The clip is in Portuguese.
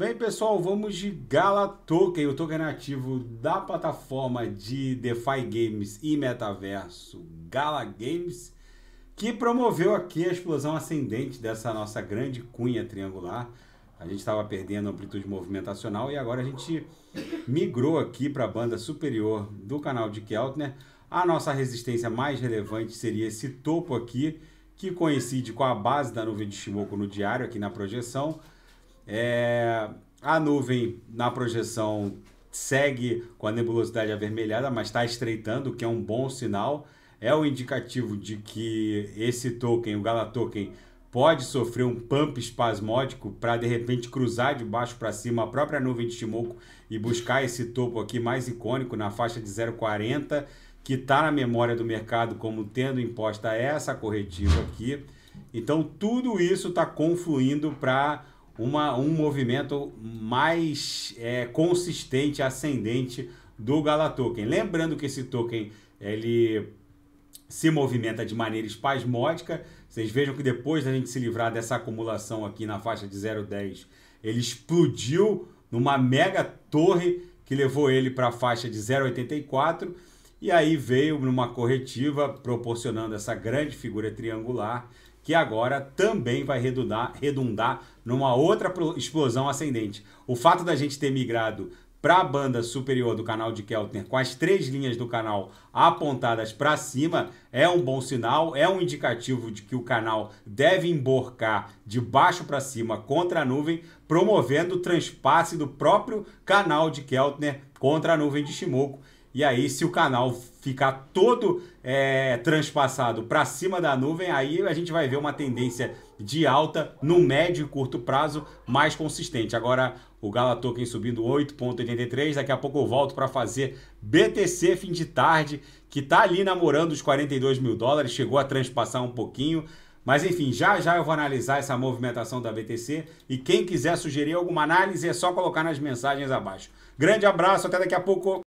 Bem, pessoal, vamos de Gala Token, o token ativo da plataforma de DeFi Games e metaverso Gala Games, que promoveu aqui a explosão ascendente dessa nossa grande cunha triangular. A gente estava perdendo amplitude movimentacional e agora a gente migrou aqui para a banda superior do canal de Keltner. A nossa resistência mais relevante seria esse topo aqui, que coincide com a base da nuvem de Shimoku no diário, aqui na projeção. É, a nuvem na projeção segue com a nebulosidade avermelhada, mas está estreitando, o que é um bom sinal. É o um indicativo de que esse token, o Gala Token, pode sofrer um pump espasmódico para de repente cruzar de baixo para cima a própria nuvem de Shimoku e buscar esse topo aqui mais icônico na faixa de 0,40, que está na memória do mercado como tendo imposta essa corretiva aqui. Então tudo isso está confluindo para uma, um movimento mais é, consistente, ascendente do Galatoken. Lembrando que esse token ele se movimenta de maneira espasmódica. Vocês vejam que depois da gente se livrar dessa acumulação aqui na faixa de 0,10, ele explodiu numa mega torre que levou ele para a faixa de 0,84 e aí veio numa corretiva proporcionando essa grande figura triangular que agora também vai redundar, redundar numa outra explosão ascendente. O fato da gente ter migrado para a banda superior do canal de Keltner, com as três linhas do canal apontadas para cima, é um bom sinal, é um indicativo de que o canal deve emborcar de baixo para cima contra a nuvem, promovendo o transpasse do próprio canal de Keltner contra a nuvem de Shimoku. E aí, se o canal ficar todo é, transpassado para cima da nuvem, aí a gente vai ver uma tendência de alta no médio e curto prazo mais consistente. Agora, o Gala Token subindo 8,83. Daqui a pouco eu volto para fazer BTC fim de tarde, que está ali namorando os 42 mil dólares, chegou a transpassar um pouquinho. Mas enfim, já já eu vou analisar essa movimentação da BTC e quem quiser sugerir alguma análise é só colocar nas mensagens abaixo. Grande abraço, até daqui a pouco.